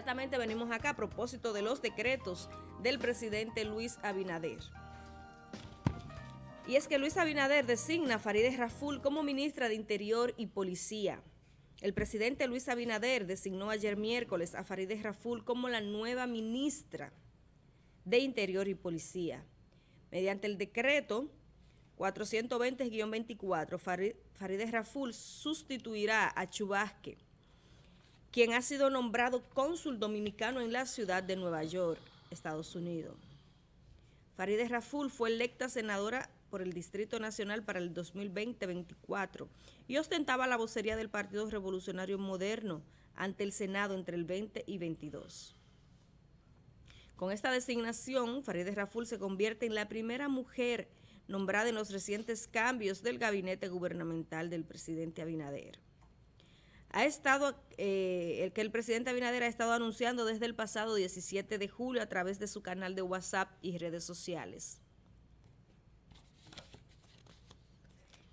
inmediatamente venimos acá a propósito de los decretos del presidente Luis Abinader. Y es que Luis Abinader designa a Farideh Raful como ministra de Interior y Policía. El presidente Luis Abinader designó ayer miércoles a Farideh Raful como la nueva ministra de Interior y Policía. Mediante el decreto 420-24, Farideh Raful sustituirá a Chubasque quien ha sido nombrado cónsul dominicano en la ciudad de Nueva York, Estados Unidos. Farideh Raful fue electa senadora por el Distrito Nacional para el 2020-24 y ostentaba la vocería del Partido Revolucionario Moderno ante el Senado entre el 20 y 22. Con esta designación, Farideh Raful se convierte en la primera mujer nombrada en los recientes cambios del gabinete gubernamental del presidente Abinader ha estado, eh, el que el presidente Abinader ha estado anunciando desde el pasado 17 de julio a través de su canal de WhatsApp y redes sociales.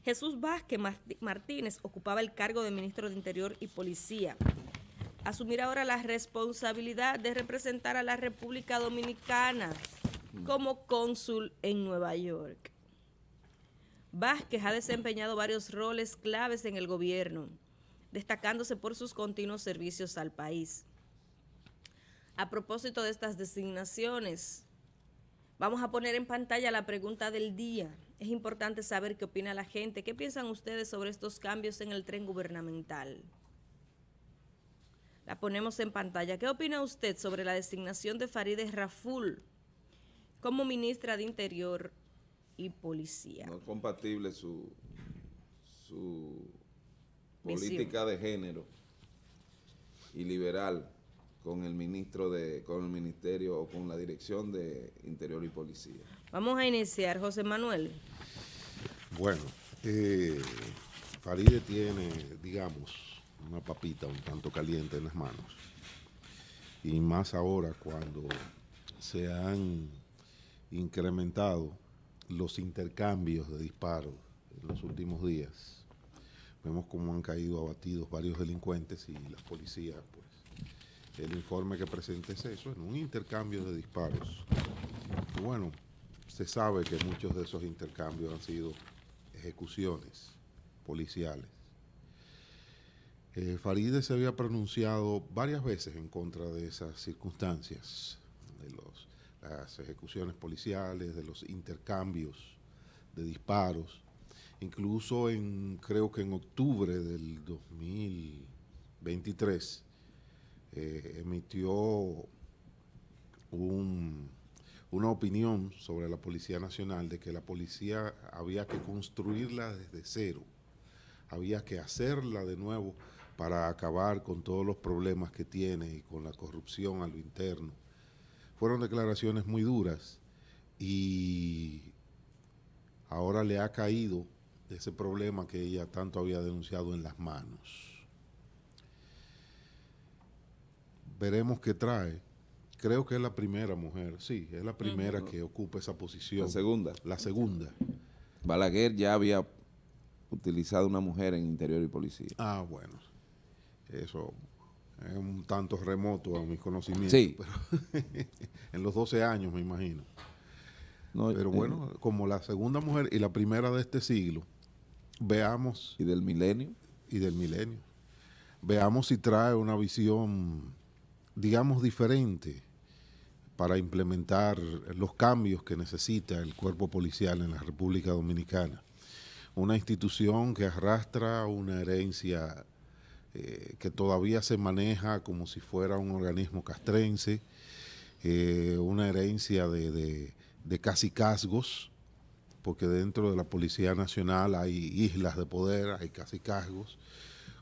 Jesús Vázquez Martínez ocupaba el cargo de ministro de Interior y Policía. Asumirá ahora la responsabilidad de representar a la República Dominicana como cónsul en Nueva York. Vázquez ha desempeñado varios roles claves en el gobierno destacándose por sus continuos servicios al país. A propósito de estas designaciones, vamos a poner en pantalla la pregunta del día. Es importante saber qué opina la gente. ¿Qué piensan ustedes sobre estos cambios en el tren gubernamental? La ponemos en pantalla. ¿Qué opina usted sobre la designación de Farideh Raful como ministra de Interior y Policía? No es compatible su, su política de género y liberal con el ministro de, con el ministerio o con la dirección de Interior y Policía. Vamos a iniciar, José Manuel. Bueno, eh, Faride tiene, digamos, una papita un tanto caliente en las manos. Y más ahora cuando se han incrementado los intercambios de disparos en los últimos días Vemos cómo han caído abatidos varios delincuentes y las policías, pues, el informe que presenta es eso, en un intercambio de disparos. Bueno, se sabe que muchos de esos intercambios han sido ejecuciones policiales. Eh, Faride se había pronunciado varias veces en contra de esas circunstancias, de las ejecuciones policiales, de los intercambios de disparos. Incluso en, creo que en octubre del 2023, eh, emitió una opinión sobre la Policía Nacional de que la policía había que construirla desde cero, había que hacerla de nuevo para acabar con todos los problemas que tiene y con la corrupción a lo interno. Fueron declaraciones muy duras y ahora le ha caído de ese problema que ella tanto había denunciado en las manos. Veremos qué trae. Creo que es la primera mujer, sí, es la primera que ocupa esa posición. La segunda. La segunda. Balaguer ya había utilizado una mujer en interior y policía. Ah, bueno. Eso es un tanto remoto a mis conocimientos. Sí. Pero en los 12 años, me imagino. pero eh, bueno, como la segunda mujer y la primera de este siglo, Veamos. Y del milenio. Y del milenio. Veamos si trae una visión, digamos, diferente para implementar los cambios que necesita el cuerpo policial en la República Dominicana. Una institución que arrastra una herencia eh, que todavía se maneja como si fuera un organismo castrense, eh, una herencia de, de casi casgos, porque dentro de la Policía Nacional hay islas de poder, hay casi casgos,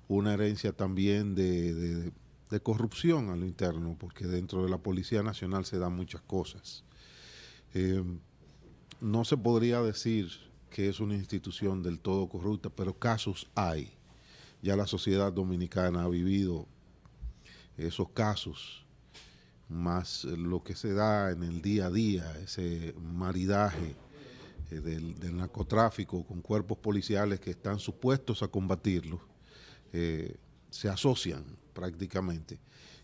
una herencia también de, corrupción a lo interno, porque dentro de la Policía Nacional se dan muchas cosas. Eh, no se podría decir que es una institución del todo corrupta, pero casos hay. Ya la sociedad dominicana ha vivido esos casos, más lo que se da en el día a día, ese maridaje eh, del, narcotráfico con cuerpos policiales que están supuestos a combatirlo, eh, se asocian prácticamente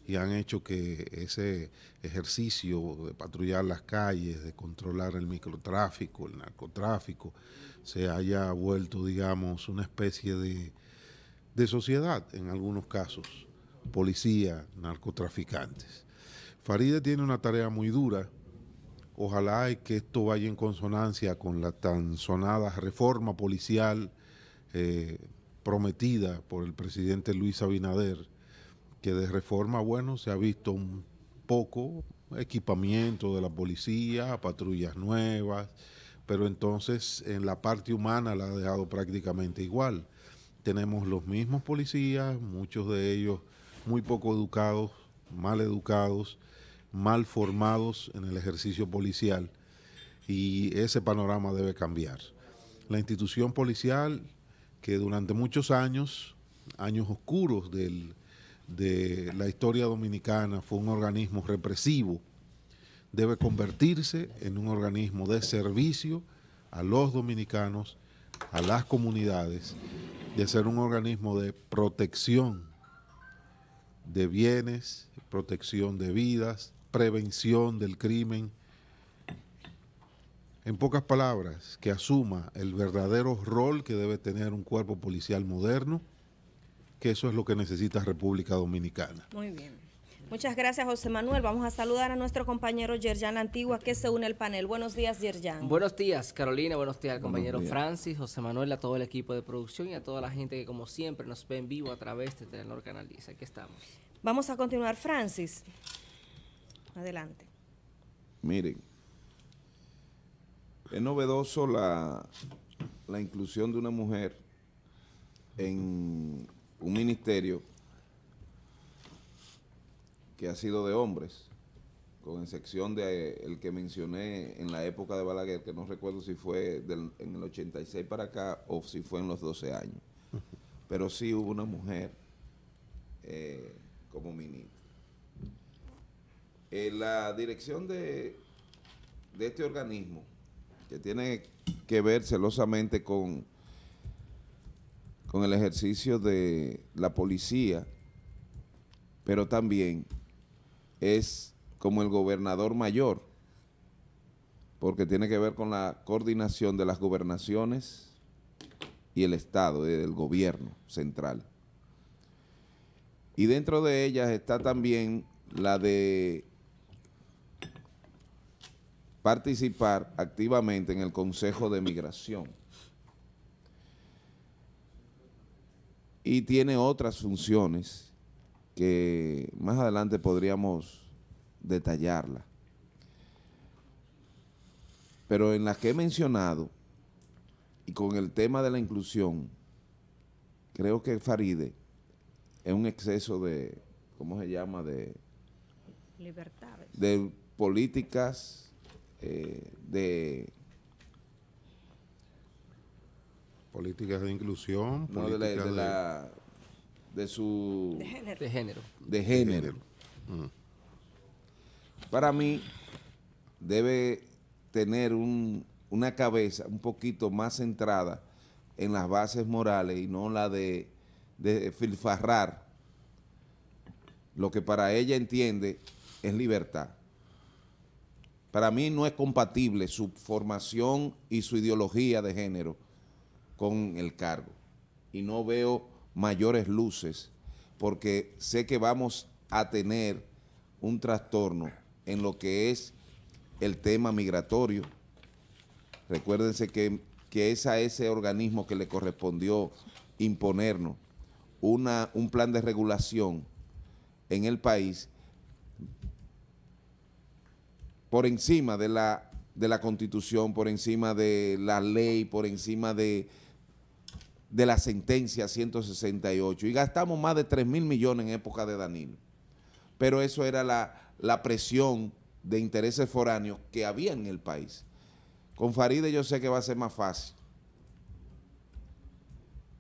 y han hecho que ese ejercicio de patrullar las calles, de controlar el microtráfico, el narcotráfico, se haya vuelto, digamos, una especie de, de sociedad en algunos casos, policía, narcotraficantes. Faride tiene una tarea muy dura Ojalá y que esto vaya en consonancia con la tan sonada reforma policial eh, prometida por el presidente Luis Abinader, que de reforma, bueno, se ha visto un poco equipamiento de la policía, patrullas nuevas, pero entonces en la parte humana la ha dejado prácticamente igual. Tenemos los mismos policías, muchos de ellos muy poco educados, mal educados, mal formados en el ejercicio policial y ese panorama debe cambiar. La institución policial que durante muchos años, años oscuros de la historia dominicana, fue un organismo represivo, debe convertirse en un organismo de servicio a los dominicanos, a las comunidades, de ser un organismo de protección de bienes, protección de vidas, prevención del crimen. En pocas palabras, que asuma el verdadero rol que debe tener un cuerpo policial moderno, que eso es lo que necesita República Dominicana. Muy bien. Muchas gracias, José Manuel. Vamos a saludar a nuestro compañero Yerjan Antigua, que se une al panel. Buenos días, Yerjan. Buenos días, Carolina. Buenos días al compañero Francis, José Manuel, a todo el equipo de producción y a toda la gente que, como siempre, nos ve en vivo a través de Telenor Canal 10. Aquí estamos. Vamos a continuar, Francis. Adelante. Miren, es novedoso la, inclusión de una mujer en un ministerio que ha sido de hombres, con excepción de eh, que mencioné en la época de Balaguer, que no recuerdo si fue en el 86 para acá o si fue en los 12 años. Pero sí hubo una mujer eh, como ministra. Eh, la dirección de, de este organismo, que tiene que ver celosamente con, con el ejercicio de la policía, pero también es como el gobernador mayor, porque tiene que ver con la coordinación de las gobernaciones y el Estado, eh, del gobierno central. Y dentro de ellas está también la de participar activamente en el Consejo de Migración. Y tiene otras funciones que más adelante podríamos detallarla. Pero en las que he mencionado, y con el tema de la inclusión, creo que Faride es un exceso de, ¿cómo se llama? De libertades. De políticas eh, de políticas de inclusión, de, su de género, mm. Para mí debe tener un, una cabeza un poquito más centrada en las bases morales y no la de, de filfarrar lo que para ella entiende es libertad. Para mí no es compatible su formación y su ideología de género con el cargo. Y no veo mayores luces porque sé que vamos a tener un trastorno en lo que es el tema migratorio. Recuérdense que, es a ese organismo que le correspondió imponernos un plan de regulación en el país por encima de la, constitución, por encima de la ley, por encima de, de la sentencia 168. Y gastamos más de 3 mil millones en época de Danilo. Pero eso era la, la presión de intereses foráneos que había en el país. Con Faride yo sé que va a ser más fácil.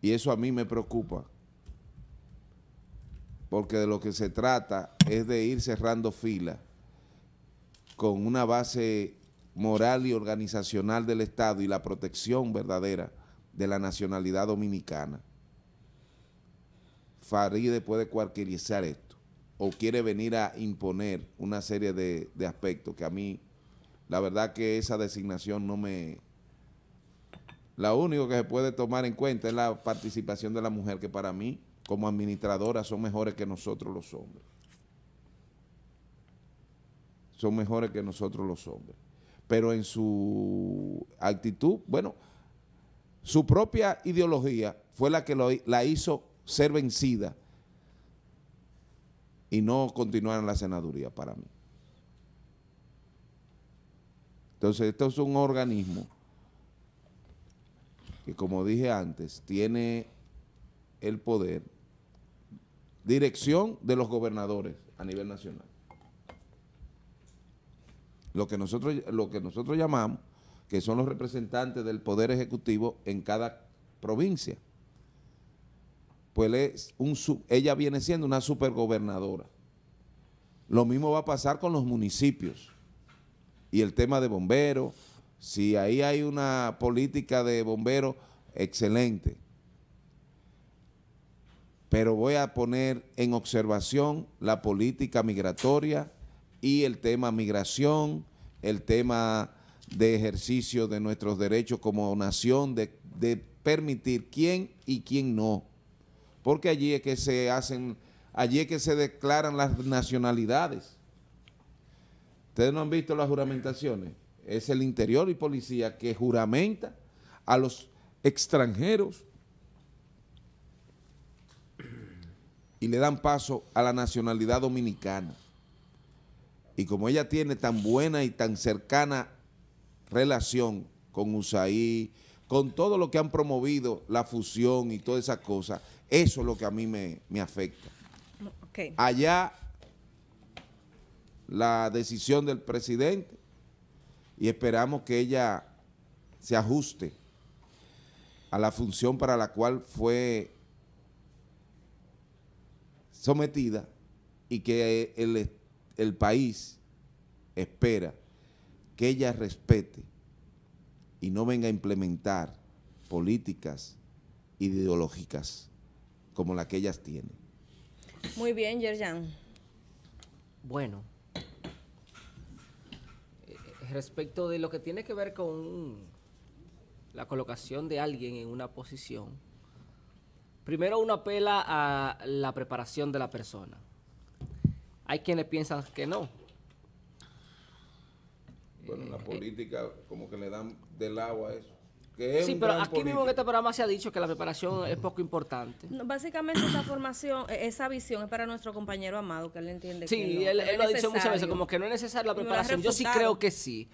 Y eso a mí me preocupa. Porque de lo que se trata es de ir cerrando filas con una base moral y organizacional del Estado y la protección verdadera de la nacionalidad dominicana. Faride puede cualquierizar esto o quiere venir a imponer una serie de, de aspectos que a mí, la verdad que esa designación no me... La único que se puede tomar en cuenta es la participación de la mujer que para mí, como administradora, son mejores que nosotros los hombres son mejores que nosotros los hombres. Pero en su actitud, bueno, su propia ideología fue la que la hizo ser vencida y no continuar en la senaduría para mí. Entonces, esto es un organismo que, como dije antes, tiene el poder, dirección de los gobernadores a nivel nacional lo que nosotros, lo que nosotros llamamos, que son los representantes del Poder Ejecutivo en cada provincia. Pues un ella viene siendo una supergobernadora. Lo mismo va a pasar con los municipios y el tema de bomberos. Si ahí hay una política de bomberos excelente, pero voy a poner en observación la política migratoria y el tema migración, el tema de ejercicio de nuestros derechos como nación, de, permitir quién y quién no. Porque allí es que se hacen, allí es que se declaran las nacionalidades. Ustedes no han visto las juramentaciones. Es el interior y policía que juramenta a los extranjeros y le dan paso a la nacionalidad dominicana. Y como ella tiene tan buena y tan cercana relación con USAID, con todo lo que han promovido, la fusión y todas esas cosas, eso es lo que a mí me, afecta. Allá la decisión del presidente y esperamos que ella se ajuste a la función para la cual fue sometida y que el Estado el país espera que ella respete y no venga a implementar políticas ideológicas como la que ellas tienen. Muy bien, Yerjan. Bueno, respecto de lo que tiene que ver con la colocación de alguien en una posición, primero uno apela a la preparación de la persona. Hay quienes piensan que no. Bueno, la eh, política como que le dan del agua a eso. sí, pero aquí mismo en este programa se ha dicho que la preparación es poco importante. básicamente esa formación, e-, esa visión es para nuestro compañero Amado, que él entiende. Sí, él, lo ha dicho muchas veces, como que no es necesaria la preparación. Yo sí creo que sí,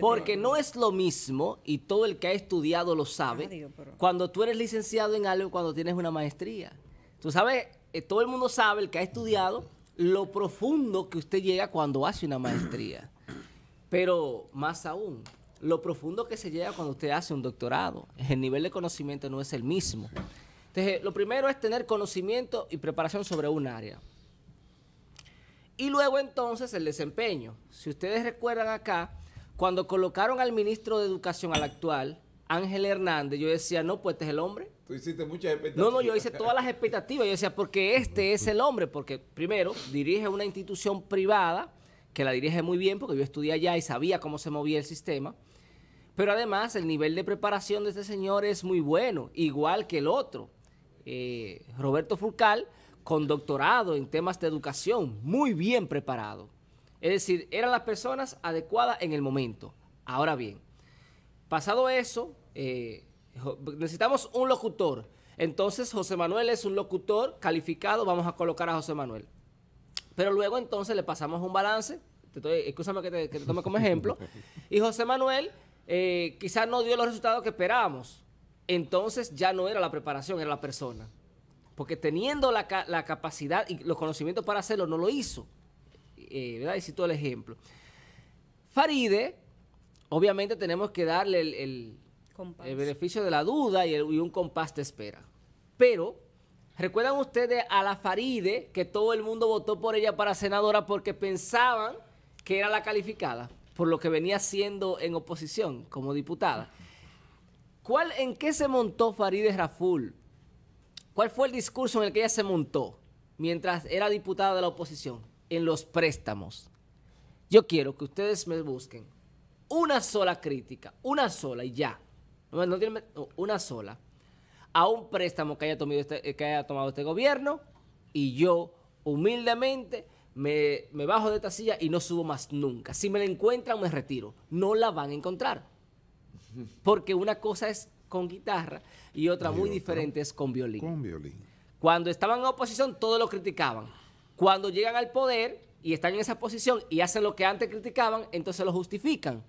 porque no es lo mismo, y todo el que ha estudiado lo sabe, cuando tú eres licenciado en algo, cuando tienes una maestría. Tú sabes, eh, todo el mundo sabe, el que ha estudiado lo profundo que usted llega cuando hace una maestría. Pero más aún, lo profundo que se llega cuando usted hace un doctorado. El nivel de conocimiento no es el mismo. Entonces, lo primero es tener conocimiento y preparación sobre un área. Y luego entonces el desempeño. Si ustedes recuerdan acá, cuando colocaron al ministro de Educación al actual, Ángel Hernández, yo decía, no, pues este es el hombre. Tú hiciste muchas expectativas. No, no, yo hice todas las expectativas. Yo decía, porque este es el hombre, porque primero dirige una institución privada que la dirige muy bien, porque yo estudié allá y sabía cómo se movía el sistema. Pero además, el nivel de preparación de este señor es muy bueno, igual que el otro. Eh, Roberto Furcal, con doctorado en temas de educación, muy bien preparado. Es decir, eran las personas adecuadas en el momento. Ahora bien, pasado eso, eh, necesitamos un locutor. Entonces José Manuel es un locutor calificado, vamos a colocar a José Manuel. Pero luego entonces le pasamos un balance, te que te, tome como ejemplo, y José Manuel eh, quizás no dio los resultados que esperábamos. Entonces ya no era la preparación, era la persona. Porque teniendo la, capacidad y los conocimientos para hacerlo, no lo hizo. Eh, ¿Verdad? Y citó el ejemplo. Faride, obviamente tenemos que darle el el beneficio de la duda y, un compás de espera. Pero, ¿recuerdan ustedes a la Faride que todo el mundo votó por ella para senadora porque pensaban que era la calificada por lo que venía siendo en oposición como diputada? ¿Cuál, ¿En qué se montó Faride Raful? ¿Cuál fue el discurso en el que ella se montó mientras era diputada de la oposición? En los préstamos. Yo quiero que ustedes me busquen una sola crítica, una sola y ya, no, tiene, una sola, a un préstamo que haya, tomado este, eh, que haya tomado este gobierno y yo humildemente me, bajo de esta silla y no subo más nunca. Si me la encuentran, me retiro. No la van a encontrar. Porque una cosa es con guitarra y otra muy diferente es con violín. Con violín. Cuando estaban en oposición, todos lo criticaban. Cuando llegan al poder y están en esa posición y hacen lo que antes criticaban, entonces lo justifican.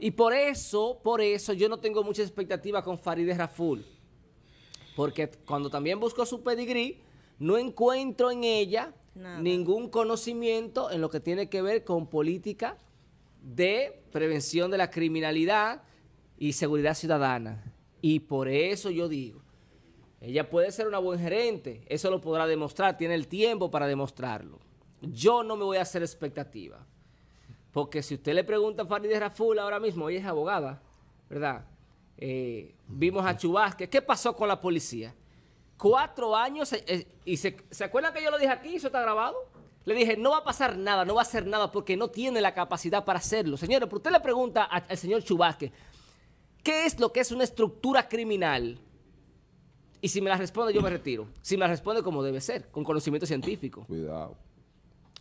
Y por eso, por eso yo no tengo mucha expectativa con Farideh Raful. Porque cuando también busco su pedigrí, no encuentro en ella ningún conocimiento en lo que tiene que ver con política de prevención de la criminalidad y seguridad ciudadana. Y por eso yo digo, ella puede ser una buena gerente, eso lo podrá demostrar, tiene el tiempo para demostrarlo. Yo no me voy a hacer expectativa. Porque si usted le pregunta a de Raful ahora mismo, ella es abogada, ¿verdad? Eh, vimos a Chubasque. ¿Qué pasó con la policía? Cuatro años, eh, eh, y se, acuerdan que yo lo dije aquí? ¿Eso está grabado? Le dije, no va a pasar nada, no va a hacer nada porque no tiene la capacidad para hacerlo. Señores, pero usted le pregunta al señor Chubasque, ¿qué es lo que es una estructura criminal? Y si me la responde, yo me retiro. Si me la responde como debe ser, con conocimiento científico. Cuidado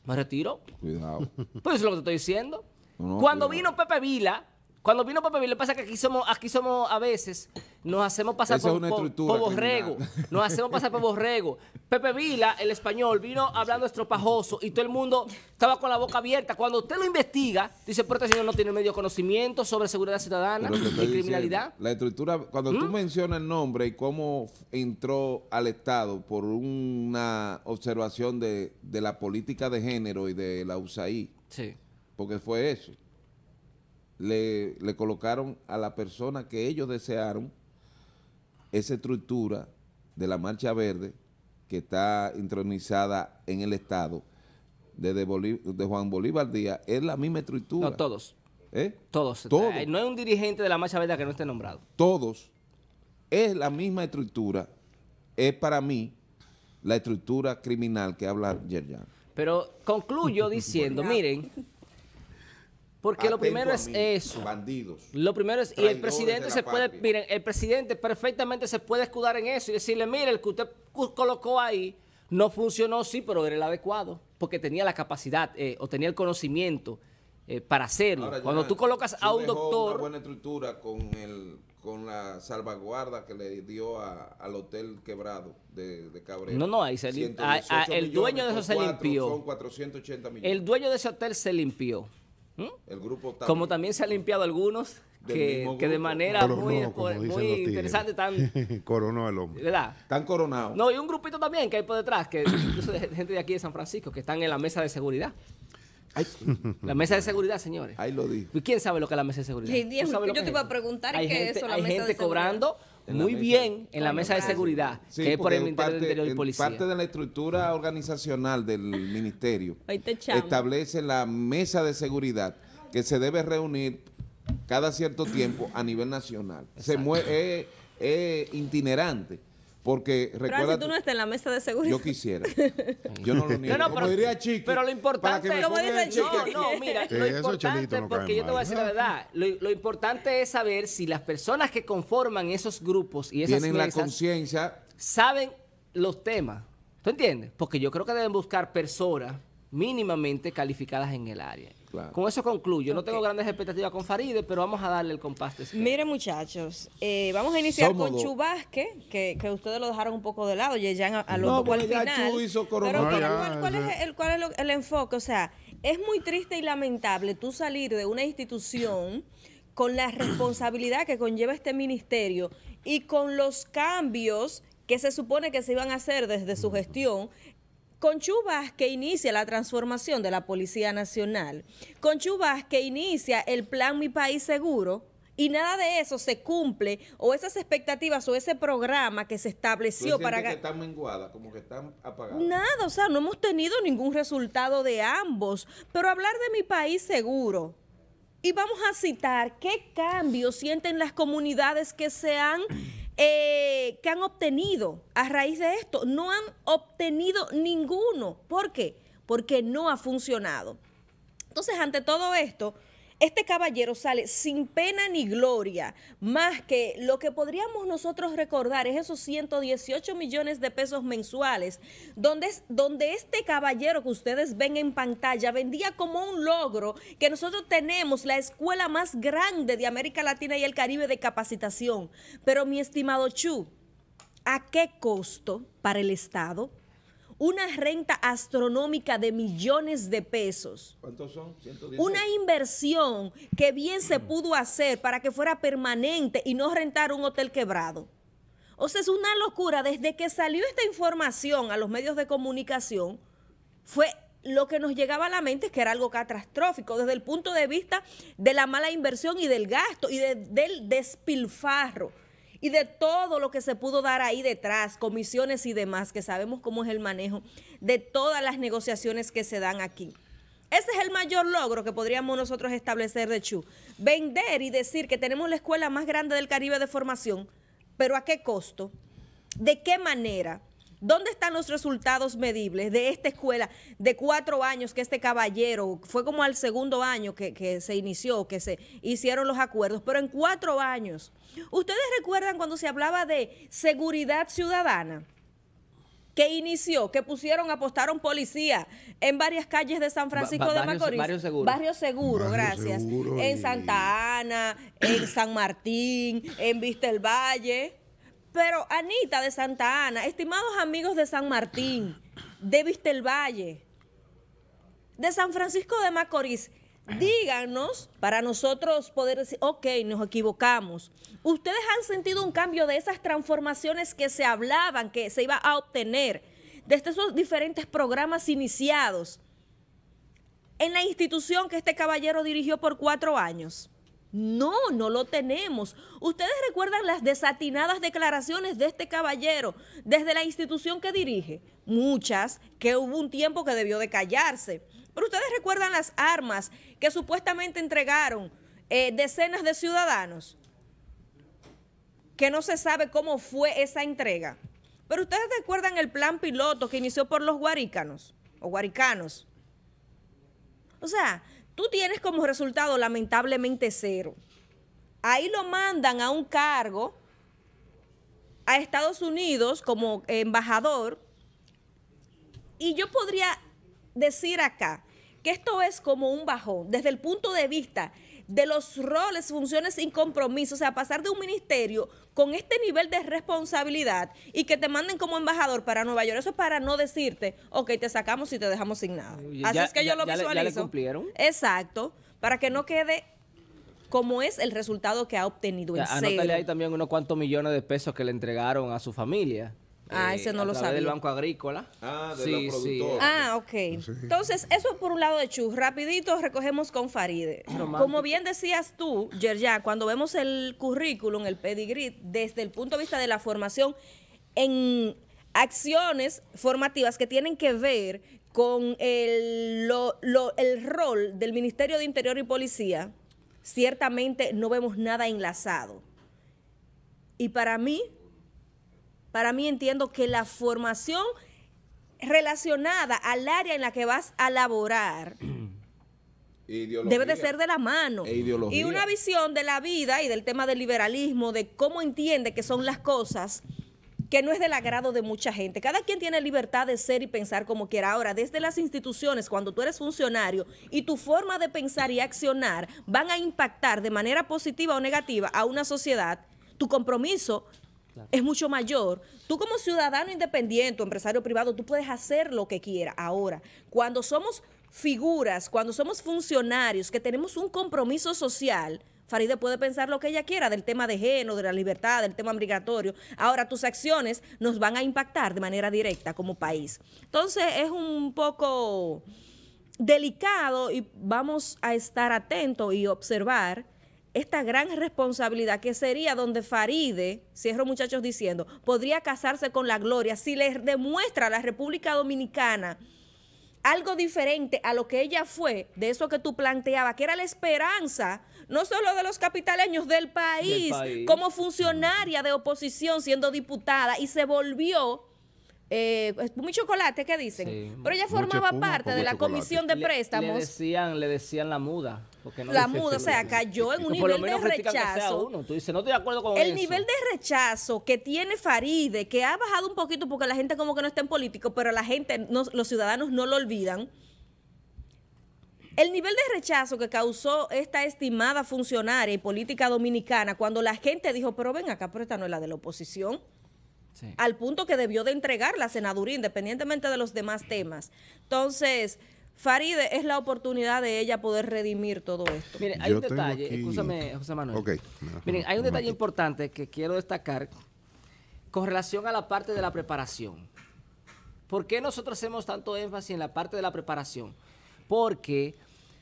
me retiro. Cuidado. Pues eso es lo que te estoy diciendo. Cuando vino Pepe Vila, cuando vino Pepe Vila, pasa que aquí somos, aquí somos a veces, nos hacemos pasar por, borrego. Nos hacemos pasar por borrego. Pepe Vila, el español, vino hablando estropajoso y todo el mundo estaba con la boca abierta. Cuando usted lo investiga, dice, pero este señor no tiene medio conocimiento sobre seguridad ciudadana y criminalidad. la estructura, cuando tú ¿Mm? mencionas el nombre y cómo entró al Estado por una observación de, de la política de género y de la USAID, sí. porque fue eso le, colocaron a la persona que ellos desearon esa estructura de la Marcha Verde que está intronizada en el Estado de Juan Bolívar Díaz es la misma estructura. No, ¿Eh? todos. ¿Eh? Todos. No hay un dirigente de la Marcha Verde que no esté nombrado. Todos. Es la misma estructura. Es para mí la estructura criminal que habla Yerjan. Pero concluyo diciendo, miren... Porque lo primero es eso. Bandidos. Lo primero es, y el presidente se puede, miren, el presidente perfectamente se puede escudar en eso y decirle, mire, el que usted colocó ahí no funcionó, sí, pero era el adecuado, porque tenía la capacidad eh, o tenía el conocimiento eh, para hacerlo. Cuando tú colocas a un doctor... buena estructura con, el, con la salvaguarda que le dio al hotel quebrado de, Cabrera. No, no, ahí se limpió. El dueño de eso se limpió. 480 El dueño de ese hotel se limpió. ¿Mm? El grupo Como también se han limpiado algunos que, de manera muy, interesante están. coronó el hombre. Están coronados. No, y un grupito también que hay por detrás, que incluso gente de aquí de San Francisco, que están en la mesa de seguridad. la mesa de seguridad, señores. Ahí lo digo. ¿Y quién sabe lo que es la mesa de seguridad? yo te iba a preguntar qué la hay gente cobrando muy bien en la mesa de seguridad, que es por el Ministerio parte, Interior y Policía. Parte de la estructura organizacional del ministerio establece la mesa de seguridad que se debe reunir cada cierto tiempo a nivel nacional. Se mueve, es itinerante. Porque recuerda. Pero si tú no estás en la mesa de seguridad. Yo quisiera. Yo no lo niego. No, no, pero, diría Pero lo importante. Para que dice No, no, mira. lo importante, porque yo te voy a decir la verdad. Lo, importante es saber si las personas que conforman esos grupos y esas Tienen la conciencia. Saben los temas. ¿Tú entiendes? Porque yo creo que deben buscar personas mínimamente calificadas en el área. Con eso concluyo. No tengo grandes expectativas con Faride, pero vamos a darle el compás Mire, muchachos, eh, vamos a iniciar con Chubasque, que, ustedes lo dejaron un poco de lado. a, no, final. pero, ¿cuál, es, el, cuál el enfoque? O sea, es muy triste y lamentable tú salir de una institución con la responsabilidad que conlleva este ministerio y con los cambios que se supone que se iban a hacer desde su gestión Conchubas que inicia la transformación de la Policía Nacional. Conchubas que inicia el plan Mi País Seguro. Y nada de eso se cumple, o esas expectativas, o ese programa que se estableció para... que están menguadas, como que están apagadas. Nada, o sea, no hemos tenido ningún resultado de ambos. Pero hablar de mi país seguro, y vamos a citar qué cambios sienten las comunidades que se han eh, que han obtenido a raíz de esto. No han obtenido ninguno. ¿Por qué? Porque no ha funcionado. Entonces, ante todo esto, este caballero sale sin pena ni gloria, más que lo que podríamos nosotros recordar es esos 118 millones de pesos mensuales, donde, donde este caballero que ustedes ven en pantalla vendía como un logro que nosotros tenemos la escuela más grande de América Latina y el Caribe de capacitación. Pero mi estimado Chu, ¿a qué costo para el Estado? una renta astronómica de millones de pesos. ¿Cuántos son? Una inversión que bien se pudo hacer para que fuera permanente y no rentar un hotel quebrado. O sea, es una locura. Desde que salió esta información a los medios de comunicación, fue lo que nos llegaba a la mente que era algo catastrófico desde el punto de vista de la mala inversión y del gasto y del despilfarro y de todo lo que se pudo dar ahí detrás, comisiones y demás, que sabemos cómo es el manejo de todas las negociaciones que se dan aquí. Ese es el mayor logro que podríamos nosotros establecer de Chu. Vender y decir que tenemos la escuela más grande del Caribe de formación, pero ¿a qué costo? ¿De qué manera? ¿Dónde están los resultados medibles de esta escuela de cuatro años que este caballero, fue como al segundo año que, se inició, que se hicieron los acuerdos, pero en cuatro años? ¿Ustedes recuerdan cuando se hablaba de seguridad ciudadana? que inició, que pusieron, apostaron policía en varias calles de San Francisco de Macorís. Barrio Seguro. Barrio Seguro, gracias. En Santa Ana, en San Martín, en Vista el Valle. Pero Anita de Santa Ana, estimados amigos de San Martín, de Vistelvalle, de San Francisco de Macorís, díganos para nosotros poder decir, ok, nos equivocamos. ¿Ustedes han sentido un cambio de esas transformaciones que se hablaban, que se iba a obtener desde esos diferentes programas iniciados en la institución que este caballero dirigió por cuatro años? No, no lo tenemos. Ustedes recuerdan las desatinadas declaraciones de este caballero desde la institución que dirige. Muchas, que hubo un tiempo que debió de callarse. Pero ustedes recuerdan las armas que supuestamente entregaron eh, decenas de ciudadanos, que no se sabe cómo fue esa entrega. Pero ustedes recuerdan el plan piloto que inició por los guaricanos o guaricanos. O sea, tú tienes como resultado lamentablemente cero. Ahí lo mandan a un cargo a Estados Unidos como embajador. Y yo podría decir acá que esto es como un bajón desde el punto de vista de los roles, funciones y compromisos, o sea, pasar de un ministerio con este nivel de responsabilidad y que te manden como embajador para Nueva York, eso es para no decirte, ok, te sacamos y te dejamos sin nada. Así es que yo lo visualizo. cumplieron. Exacto, para que no quede como es el resultado que ha obtenido en Anótale ahí también unos cuantos millones de pesos que le entregaron a su familia. Ah, eh, ese no lo sabía. del Banco Agrícola. Ah, de sí, Sí. Ah, ok. Entonces, eso por un lado de Chus. Rapidito recogemos con Faride. Como bien decías tú, Yerjan, cuando vemos el currículum, el pedigree, desde el punto de vista de la formación en acciones formativas que tienen que ver con el, el rol del Ministerio de Interior y Policía, ciertamente no vemos nada enlazado. Y para mí, para mí entiendo que la formación relacionada al área en la que vas a laborar debe de ser de la mano. E y una visión de la vida y del tema del liberalismo, de cómo entiende que son las cosas que no es del agrado de mucha gente. Cada quien tiene libertad de ser y pensar como quiera. Ahora, desde las instituciones, cuando tú eres funcionario y tu forma de pensar y accionar van a impactar de manera positiva o negativa a una sociedad, tu compromiso es mucho mayor. Tú como ciudadano independiente o empresario privado, tú puedes hacer lo que quieras. Ahora, cuando somos figuras, cuando somos funcionarios, que tenemos un compromiso social, Faride puede pensar lo que ella quiera del tema de género, de la libertad, del tema obligatorio. Ahora, tus acciones nos van a impactar de manera directa como país. Entonces, es un poco delicado y vamos a estar atentos y observar esta gran responsabilidad que sería donde Faride, cierro muchachos diciendo, podría casarse con la gloria si les demuestra a la República Dominicana algo diferente a lo que ella fue, de eso que tú planteabas, que era la esperanza, no solo de los capitaleños, del país, como funcionaria de oposición siendo diputada, y se volvió... Eh, muy chocolate, ¿qué dicen? Pero ella formaba parte de la comisión de préstamos. le decían la muda la muda, o sea, cayó en un nivel de rechazo. no estoy de acuerdo con el nivel de rechazo que tiene Faride, que ha bajado un poquito porque la gente como que no está en político, pero la gente, los ciudadanos no lo olvidan. El nivel de rechazo que causó esta estimada funcionaria y política dominicana cuando la gente dijo, pero ven acá, pero esta no es la de la oposición. Al punto que debió de entregar la senaduría, independientemente de los demás temas. Entonces, Faride es la oportunidad de ella poder redimir todo esto. Miren, hay un detalle, José Manuel. Okay. Miren, hay un detalle importante que quiero destacar con relación a la parte de la preparación. ¿Por qué nosotros hacemos tanto énfasis en la parte de la preparación? Porque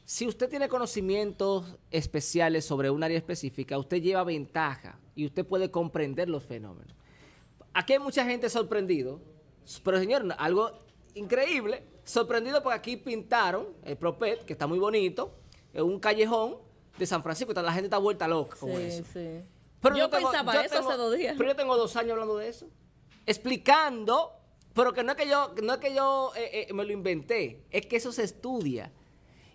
si usted tiene conocimientos especiales sobre un área específica, usted lleva ventaja y usted puede comprender los fenómenos. Aquí hay mucha gente sorprendido, pero señor, algo increíble. Sorprendido porque aquí pintaron el Propet, que está muy bonito, en un callejón de San Francisco. La gente está vuelta loca con eso. Pero yo, pensaba eso hace dos días. Pero yo tengo dos años hablando de eso. Explicando, pero que no es que yo, no que yo eh, eh, me lo inventé, es que eso se estudia.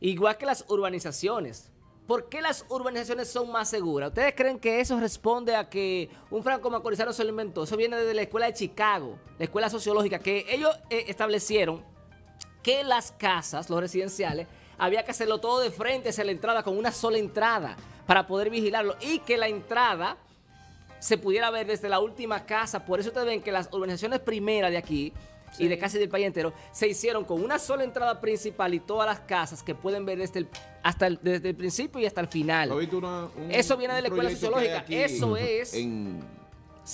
Igual que las urbanizaciones. ¿Por qué las urbanizaciones son más seguras? ¿Ustedes creen que eso responde a que un franco macorizano se lo inventó? Eso viene desde la escuela de Chicago, la escuela sociológica, que ellos eh, establecieron que las casas, los residenciales, había que hacerlo todo de frente hacia la entrada, con una sola entrada, para poder vigilarlo. Y que la entrada se pudiera ver desde la última casa. Por eso ustedes ven que las urbanizaciones primeras de aquí y de casi del país entero, se hicieron con una sola entrada principal y todas las casas que pueden ver desde el, hasta desde el principio y hasta el final. eso viene de la escuela sociológica. Eso es en,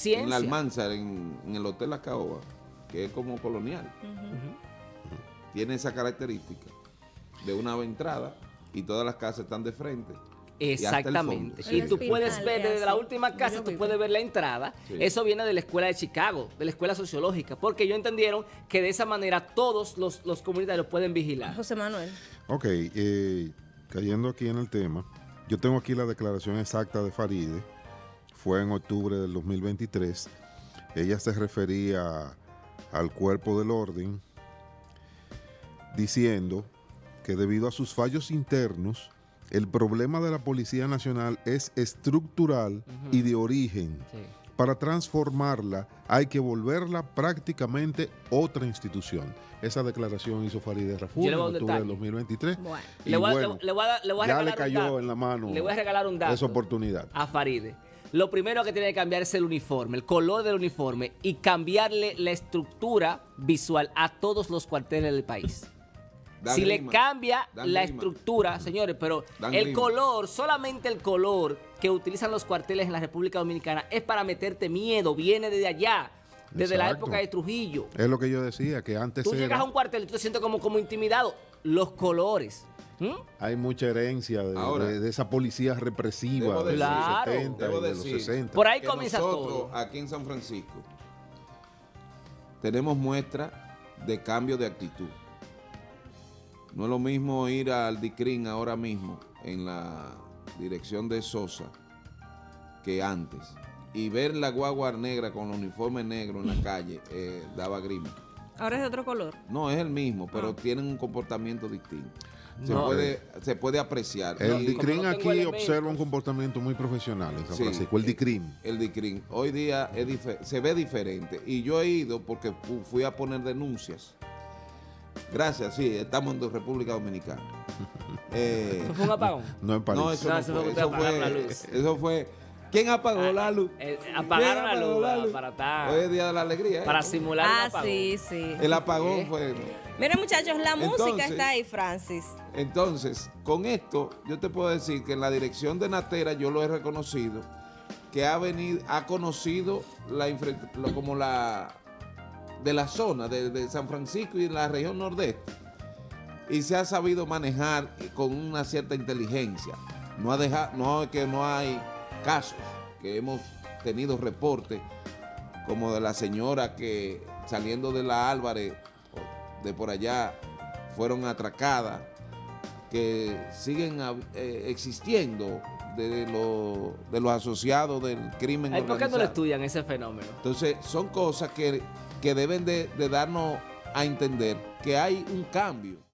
En la Almanzar, en, el Hotel La Caoba, que es como colonial. Tiene esa característica de una entrada y todas las casas están de frente. Exactamente. Y, tú puedes ver desde la última casa, tú puedes ver la entrada. Eso viene de la escuela de Chicago, de la escuela sociológica, porque ellos entendieron que de esa manera todos los, los comunitarios pueden vigilar. José Manuel. Ok, eh, cayendo aquí en el tema, yo tengo aquí la declaración exacta de Faride, fue en octubre del 2023. Ella se refería al cuerpo del orden diciendo que debido a sus fallos internos, el problema de la Policía Nacional es estructural y de origen. Para transformarla hay que volverla prácticamente otra institución. Esa declaración hizo Farideh Raful en octubre 2023. le voy, a, ya le cayó en la mano esa oportunidad. A Farideh. Lo primero que tiene que cambiar es el uniforme, el color del uniforme y cambiarle la estructura visual a todos los cuarteles del país si le cambia la estructura, señores, pero el color, solamente el color que utilizan los cuarteles en la República Dominicana es para meterte miedo, viene desde allá. Desde la época de Trujillo. Es lo que yo decía, que antes. Tú llegas a un cuartel y tú te sientes como, como intimidado. Los colores. Hay mucha herencia de, esa policía represiva de, los 70 de los 60. Por ahí comienza todo. Aquí en San Francisco tenemos muestra de cambio de actitud. No es lo mismo ir al DICRIN ahora mismo en la dirección de Sosa que antes. Y ver la guagua negra con el uniforme negro en la calle eh, daba grima. Ahora es de otro color. No, es el mismo, pero ah. tienen un comportamiento distinto. Se, puede, se puede apreciar. El DICRIN aquí observa un comportamiento muy profesional en San sí, el DICRIN. El DICRIN. Hoy día se ve diferente. Y yo he ido porque fui a poner denuncias Gracias, sí, estamos en República Dominicana. ¿Eso eh, fue un apagón? No, No, eso, no, fue, ¿Quién apagó ah, la luz? Eh, apagaron la luz, ah, Hoy día de la alegría. ¿eh? Para simular ah, sí, sí. El apagón fue. Miren, muchachos, la música está ahí, Francis. Entonces, con esto, yo te puedo decir que en la dirección de Natera yo lo he reconocido, que ha venido, ha conocido la, como la de la zona de, San Francisco y de la región nordeste. Y se ha sabido manejar con una cierta inteligencia. No, ha dejado, no que no hay casos, que hemos tenido reportes como de la señora que saliendo de la Álvarez, de por allá, fueron atracadas, que siguen eh, existiendo de, los asociados del crimen. Ay, ¿Por qué no estudian ese fenómeno? Entonces, son cosas que que deben de, darnos a entender que hay un cambio.